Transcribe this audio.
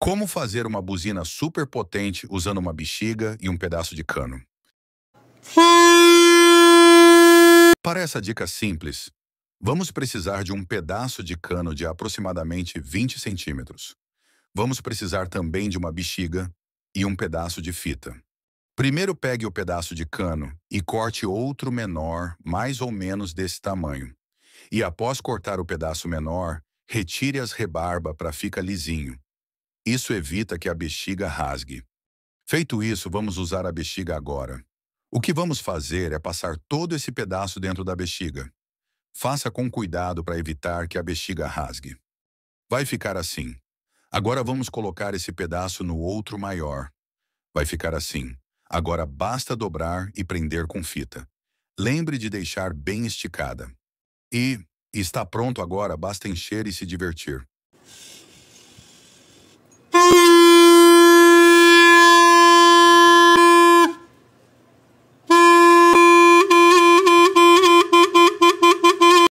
Como fazer uma buzina super potente usando uma bexiga e um pedaço de cano? Para essa dica simples, vamos precisar de um pedaço de cano de aproximadamente 20 centímetros. Vamos precisar também de uma bexiga e um pedaço de fita. Primeiro pegue o pedaço de cano e corte outro menor, mais ou menos desse tamanho. E após cortar o pedaço menor, retire as rebarbas para ficar lisinho. Isso evita que a bexiga rasgue. Feito isso, vamos usar a bexiga agora. O que vamos fazer é passar todo esse pedaço dentro da bexiga. Faça com cuidado para evitar que a bexiga rasgue. Vai ficar assim. Agora vamos colocar esse pedaço no outro maior. Vai ficar assim. Agora basta dobrar e prender com fita. Lembre de deixar bem esticada. E, está pronto agora, basta encher e se divertir.